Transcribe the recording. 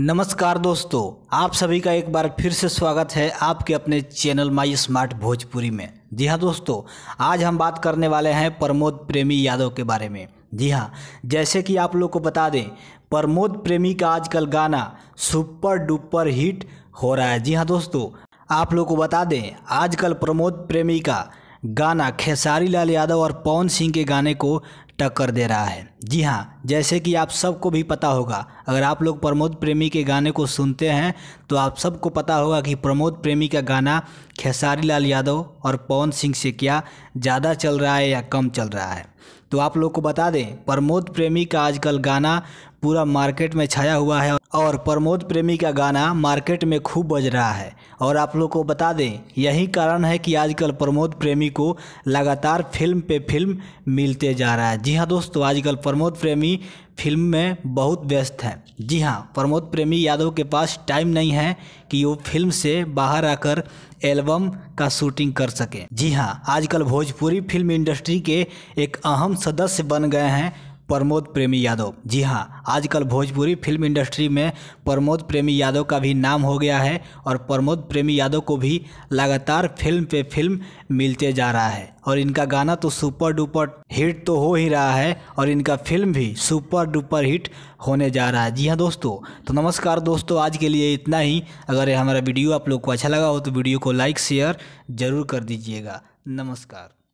नमस्कार दोस्तों आप सभी का एक बार फिर से स्वागत है आपके अपने चैनल माई स्मार्ट भोजपुरी में जी हाँ दोस्तों आज हम बात करने वाले हैं प्रमोद प्रेमी यादव के बारे में जी हाँ जैसे कि आप लोग को बता दें प्रमोद प्रेमी का आजकल गाना सुपर डुपर हिट हो रहा है जी हाँ दोस्तों आप लोग को बता दें आजकल प्रमोद प्रेमी का गाना खेसारी लाल यादव और पवन सिंह के गाने को टक्कर दे रहा है जी हाँ जैसे कि आप सबको भी पता होगा अगर आप लोग प्रमोद प्रेमी के गाने को सुनते हैं तो आप सबको पता होगा कि प्रमोद प्रेमी का गाना खेसारी लाल यादव और पवन सिंह से क्या ज़्यादा चल रहा है या कम चल रहा है तो आप लोग को बता दें प्रमोद प्रेमी का आजकल गाना पूरा मार्केट में छाया हुआ है और प्रमोद प्रेमी का गाना मार्केट में खूब बज रहा है और आप लोग को बता दें यही कारण है कि आजकल प्रमोद प्रेमी को लगातार फिल्म पे फिल्म मिलते जा रहा है जी हाँ दोस्तों आजकल प्रमोद प्रेमी फिल्म में बहुत व्यस्त हैं जी हाँ प्रमोद प्रेमी यादव के पास टाइम नहीं है कि वो फिल्म से बाहर आकर एल्बम का शूटिंग कर सकें जी हाँ आजकल भोजपुरी फिल्म इंडस्ट्री के एक अहम सदस्य बन गए हैं प्रमोद प्रेमी यादव जी हाँ आजकल भोजपुरी फिल्म इंडस्ट्री में प्रमोद प्रेमी यादव का भी नाम हो गया है और प्रमोद प्रेमी यादव को भी लगातार फिल्म पे फिल्म मिलते जा रहा है और इनका गाना तो सुपर डुपर हिट तो हो ही रहा है और इनका फिल्म भी सुपर डुपर हिट होने जा रहा है जी हाँ दोस्तों तो नमस्कार दोस्तों आज के लिए इतना ही अगर हमारा वीडियो आप लोग को अच्छा लगा हो तो वीडियो को लाइक शेयर ज़रूर कर दीजिएगा नमस्कार